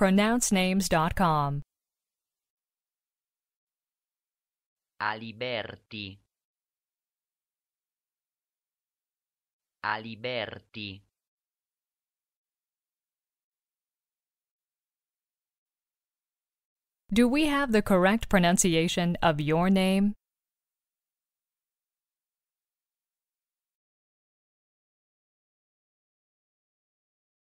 pronouncenames.com. Aliberti. Aliberti. Do we have the correct pronunciation of your name?